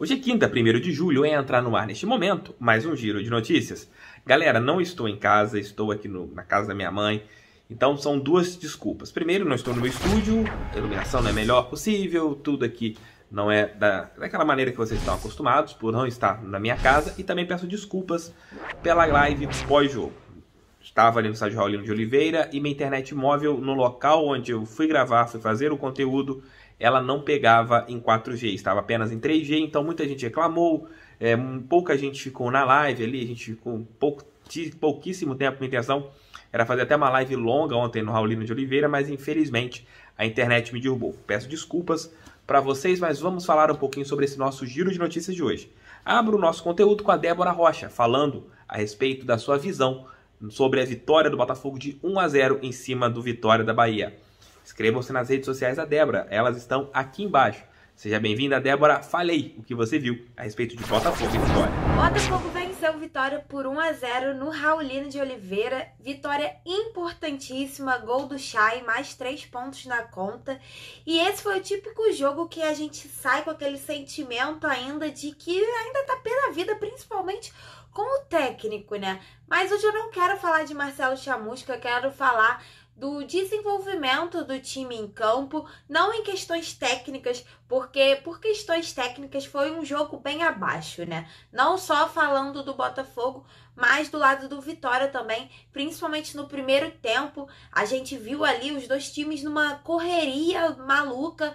Hoje é quinta, 1 de julho, é entrar no ar neste momento mais um giro de notícias. Galera, não estou em casa, estou aqui no, na casa da minha mãe, então são duas desculpas. Primeiro, não estou no meu estúdio, a iluminação não é melhor possível, tudo aqui não é da, daquela maneira que vocês estão acostumados, por não estar na minha casa, e também peço desculpas pela live pós-jogo. Estava ali no estádio Raulino de Oliveira e minha internet móvel no local onde eu fui gravar, fui fazer o conteúdo, ela não pegava em 4G, estava apenas em 3G, então muita gente reclamou, é, pouca gente ficou na live ali, a gente ficou pouco, pouquíssimo tempo, minha intenção era fazer até uma live longa ontem no Raulino de Oliveira, mas infelizmente a internet me derrubou. Peço desculpas para vocês, mas vamos falar um pouquinho sobre esse nosso giro de notícias de hoje. Abro o nosso conteúdo com a Débora Rocha, falando a respeito da sua visão sobre a vitória do Botafogo de 1 a 0 em cima do Vitória da Bahia. Inscrevam-se nas redes sociais da Débora, elas estão aqui embaixo. Seja bem-vinda, Débora. Falei o que você viu a respeito de Botafogo e Vitória. Botafogo venceu Vitória por 1 a 0 no Raulino de Oliveira. Vitória importantíssima, gol do Chay, mais três pontos na conta. E esse foi o típico jogo que a gente sai com aquele sentimento ainda de que ainda tá pela vida, principalmente como técnico, né? Mas hoje eu não quero falar de Marcelo Chamusca, eu quero falar do desenvolvimento do time em campo, não em questões técnicas, porque por questões técnicas foi um jogo bem abaixo, né? Não só falando do Botafogo, mas do lado do Vitória também, principalmente no primeiro tempo, a gente viu ali os dois times numa correria maluca.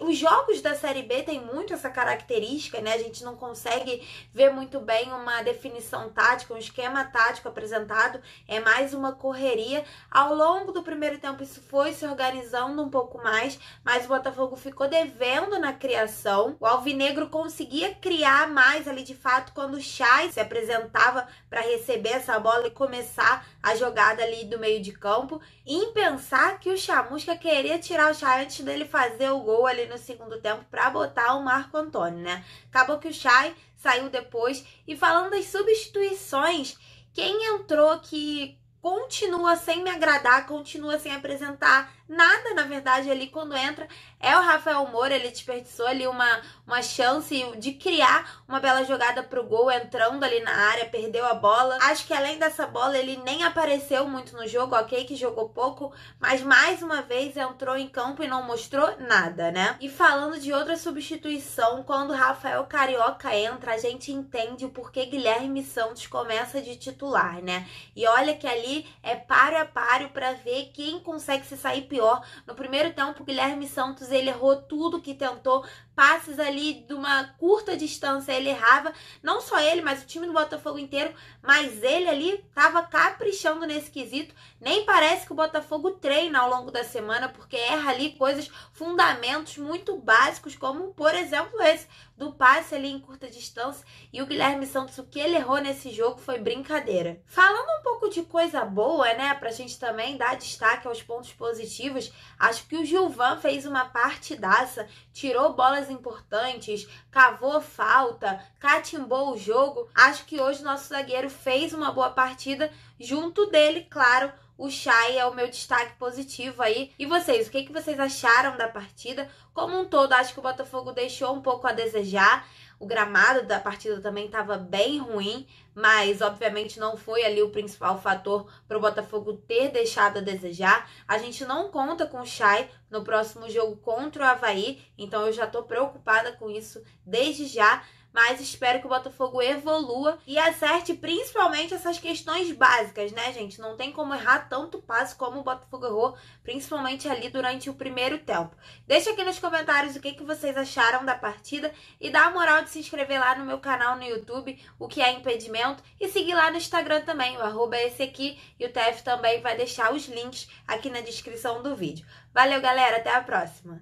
Os jogos da Série B têm muito essa característica, né? A gente não consegue ver muito bem uma definição tática, um esquema tático apresentado, é mais uma correria. Ao longo do primeiro tempo, isso foi se organizando um pouco mais, mas o Botafogo ficou devendo na criação. O Alvinegro conseguia criar mais ali de fato quando o Chay se apresentava para receber essa bola e começar a jogada ali do meio de campo. E em pensar que o Chamusca queria tirar o Chay antes dele fazer o gol ali no segundo tempo para botar o Marco Antônio, né? Acabou que o Chay saiu depois. E falando das substituições, quem entrou que continua sem me agradar, continua sem apresentar nada, na verdade, ali quando entra. É o Rafael Moura, ele desperdiçou ali uma, uma chance de criar uma bela jogada pro gol, entrando ali na área, perdeu a bola. Acho que além dessa bola, ele nem apareceu muito no jogo, ok, que jogou pouco, mas mais uma vez entrou em campo e não mostrou nada, né? E falando de outra substituição, quando Rafael Carioca entra, a gente entende o porquê Guilherme Santos começa de titular, né? E olha que ali é páreo a páreo para ver quem consegue se sair pior. No primeiro tempo, Guilherme Santos ele errou tudo que tentou, passes ali de uma curta distância ele errava, não só ele, mas o time do Botafogo inteiro, mas ele ali tava caprichando nesse quesito. Nem parece que o Botafogo treina ao longo da semana, porque erra ali coisas, fundamentos muito básicos, como por exemplo esse do passe ali em curta distância. E o Guilherme Santos, o que ele errou nesse jogo foi brincadeira. Falando um pouco de coisa boa, né, pra gente também dar destaque aos pontos positivos, acho que o Gilvan fez uma partidaça, tirou bolas importantes, cavou falta, catimbou o jogo. Acho que hoje nosso zagueiro fez uma boa partida, junto dele, claro o Chay é o meu destaque positivo aí. E vocês, o que, que vocês acharam da partida? Como um todo, acho que o Botafogo deixou um pouco a desejar. O gramado da partida também estava bem ruim, mas obviamente não foi ali o principal fator para o Botafogo ter deixado a desejar. A gente não conta com o Chay no próximo jogo contra o Havaí, então eu já estou preocupada com isso desde já mas espero que o Botafogo evolua e acerte principalmente essas questões básicas, né, gente? Não tem como errar tanto passo como o Botafogo errou, principalmente ali durante o primeiro tempo. Deixa aqui nos comentários o que, que vocês acharam da partida e dá a moral de se inscrever lá no meu canal no YouTube, o que é impedimento, e seguir lá no Instagram também, o arroba é esse aqui, e o TF também vai deixar os links aqui na descrição do vídeo. Valeu, galera, até a próxima!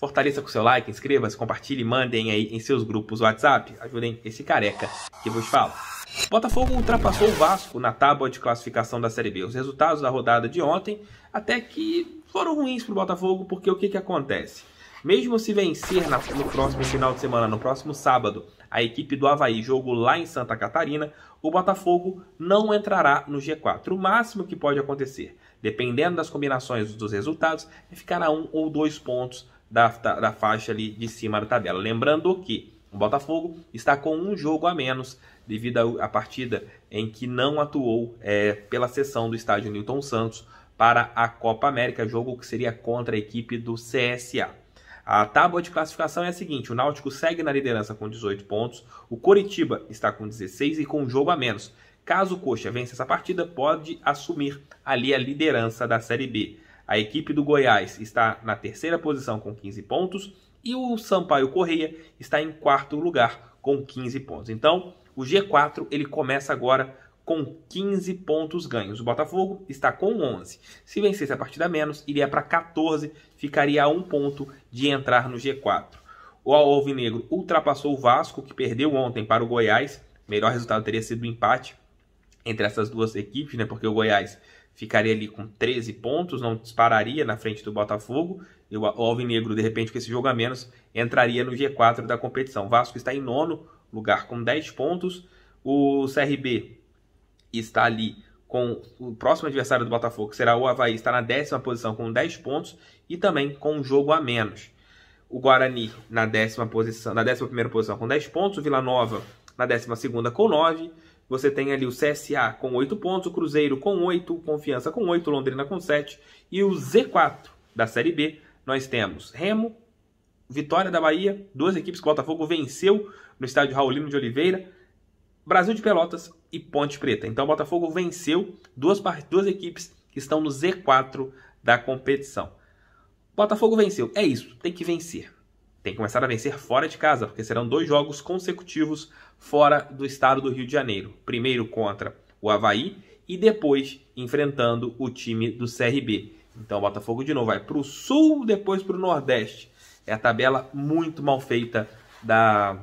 Fortaleça com seu like, inscreva-se, compartilhe, mandem aí em seus grupos WhatsApp. Ajudem esse careca que vos fala. Botafogo ultrapassou o Vasco na tábua de classificação da Série B. Os resultados da rodada de ontem até que foram ruins para o Botafogo, porque o que, que acontece? Mesmo se vencer no próximo final de semana, no próximo sábado, a equipe do Havaí jogo lá em Santa Catarina, o Botafogo não entrará no G4. O máximo que pode acontecer, dependendo das combinações dos resultados, é ficar a um ou dois pontos da, da, da faixa ali de cima da tabela. Lembrando que o Botafogo está com um jogo a menos devido à partida em que não atuou é, pela sessão do estádio Newton Santos para a Copa América, jogo que seria contra a equipe do CSA. A tábua de classificação é a seguinte: o Náutico segue na liderança com 18 pontos, o Coritiba está com 16 e com um jogo a menos. Caso o Coxa vença essa partida, pode assumir ali a liderança da Série B. A equipe do Goiás está na terceira posição com 15 pontos e o Sampaio Correia está em quarto lugar com 15 pontos. Então, o G4 ele começa agora com 15 pontos ganhos. O Botafogo está com 11. Se vencesse a partida menos, iria para 14, ficaria a um ponto de entrar no G4. O Alvinegro ultrapassou o Vasco, que perdeu ontem para o Goiás. O melhor resultado teria sido o empate entre essas duas equipes, né? Porque o Goiás ficaria ali com 13 pontos, não dispararia na frente do Botafogo. E o Alvinegro, de repente, com esse jogo a menos, entraria no G4 da competição. Vasco está em nono lugar com 10 pontos. O CRB está ali com o próximo adversário do Botafogo, que será o Havaí, está na décima posição com 10 pontos e também com um jogo a menos. O Guarani na décima posição, na décima primeira posição com 10 pontos, o Vila Nova na décima segunda com 9 você tem ali o CSA com 8 pontos, o Cruzeiro com 8, Confiança com 8, Londrina com 7. E o Z4 da Série B, nós temos Remo, Vitória da Bahia, duas equipes que o Botafogo venceu no estádio Raulino de Oliveira, Brasil de Pelotas e Ponte Preta. Então o Botafogo venceu duas, duas equipes que estão no Z4 da competição. Botafogo venceu, é isso, tem que vencer. Tem que começar a vencer fora de casa, porque serão dois jogos consecutivos fora do estado do Rio de Janeiro. Primeiro contra o Havaí e depois enfrentando o time do CRB. Então o Botafogo de novo vai para o sul, depois para o nordeste. É a tabela muito mal feita da,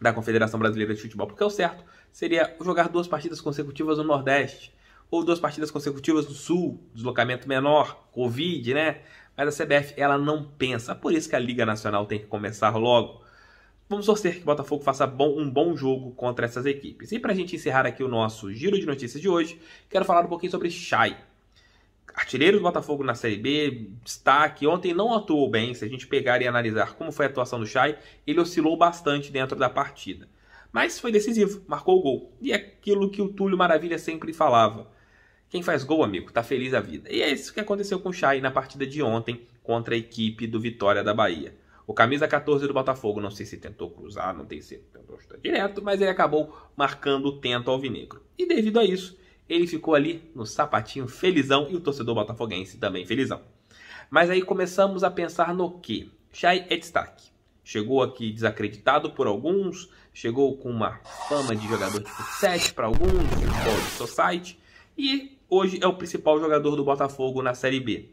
da Confederação Brasileira de Futebol, porque o certo seria jogar duas partidas consecutivas no nordeste ou duas partidas consecutivas no sul, deslocamento menor, Covid, né? Mas a CBF, ela não pensa. Por isso que a Liga Nacional tem que começar logo. Vamos torcer que o Botafogo faça bom, um bom jogo contra essas equipes. E para a gente encerrar aqui o nosso giro de notícias de hoje, quero falar um pouquinho sobre Chay. Artilheiro do Botafogo na Série B, destaque. Ontem não atuou bem. Se a gente pegar e analisar como foi a atuação do Chay, ele oscilou bastante dentro da partida. Mas foi decisivo, marcou o gol. E é aquilo que o Túlio Maravilha sempre falava. Quem faz gol, amigo, tá feliz a vida. E é isso que aconteceu com o Chay na partida de ontem contra a equipe do Vitória da Bahia. O camisa 14 do Botafogo, não sei se tentou cruzar, não tem se tentou chutar direto, mas ele acabou marcando o tento alvinegro. E devido a isso, ele ficou ali no sapatinho felizão e o torcedor botafoguense também felizão. Mas aí começamos a pensar no que? Chay é destaque. Chegou aqui desacreditado por alguns, chegou com uma fama de jogador tipo 7 para alguns, futebol de society, e hoje é o principal jogador do Botafogo na Série B.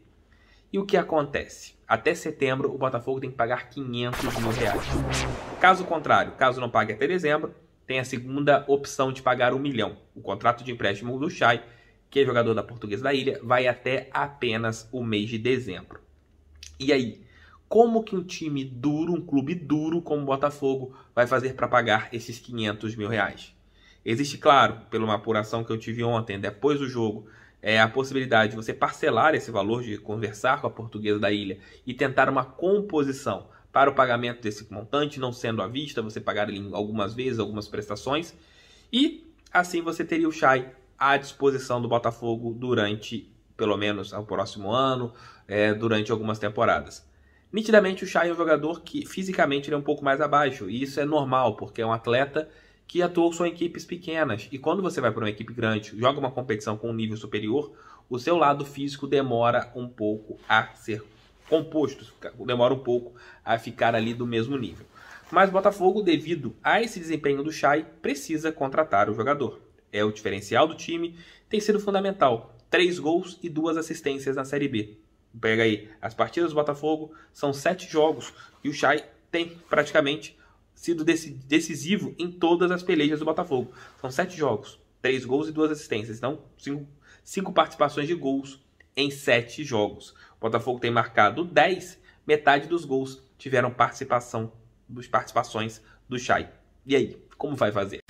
E o que acontece? Até setembro, o Botafogo tem que pagar 500 mil reais. Caso contrário, caso não pague até dezembro, tem a segunda opção de pagar um milhão. O contrato de empréstimo do Chay, que é jogador da Portuguesa da Ilha, vai até apenas o mês de dezembro. E aí, como que um time duro, um clube duro como o Botafogo, vai fazer para pagar esses 500 mil reais? Existe, claro, pela uma apuração que eu tive ontem, depois do jogo, é, a possibilidade de você parcelar esse valor, de conversar com a portuguesa da ilha e tentar uma composição para o pagamento desse montante, não sendo à vista, você pagar ele algumas vezes, algumas prestações. E assim você teria o Chay à disposição do Botafogo durante, pelo menos, o próximo ano, é, durante algumas temporadas. Nitidamente o Chay é um jogador que fisicamente ele é um pouco mais abaixo, e isso é normal, porque é um atleta que atuam só em equipes pequenas. E quando você vai para uma equipe grande, joga uma competição com um nível superior, o seu lado físico demora um pouco a ser composto, demora um pouco a ficar ali do mesmo nível. Mas o Botafogo, devido a esse desempenho do Chay, precisa contratar o jogador. É o diferencial do time, tem sido fundamental. Três gols e duas assistências na Série B. Pega aí, as partidas do Botafogo são sete jogos e o Chay tem praticamente sido decisivo em todas as pelejas do Botafogo. São sete jogos, três gols e duas assistências. Então, cinco, cinco participações de gols em sete jogos. O Botafogo tem marcado dez. metade dos gols tiveram participação dos participações do Chay. E aí, como vai fazer?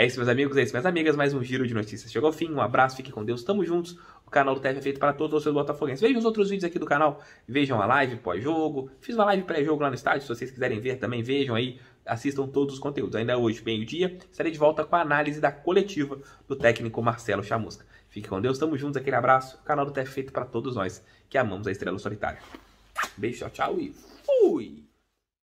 É isso, meus amigos, é isso, minhas amigas. Mais um giro de notícias chegou ao fim. Um abraço, fique com Deus, tamo juntos. O canal do TF é feito para todos os seus botafoguenses. Vejam os outros vídeos aqui do canal, vejam a live pós-jogo. Fiz uma live pré-jogo lá no estádio, se vocês quiserem ver também, vejam aí, assistam todos os conteúdos. Ainda hoje, meio-dia, estarei de volta com a análise da coletiva do técnico Marcelo Chamusca. Fique com Deus, tamo juntos, aquele abraço. O canal do TF é feito para todos nós que amamos a Estrela Solitária. Beijo, tchau, tchau e fui!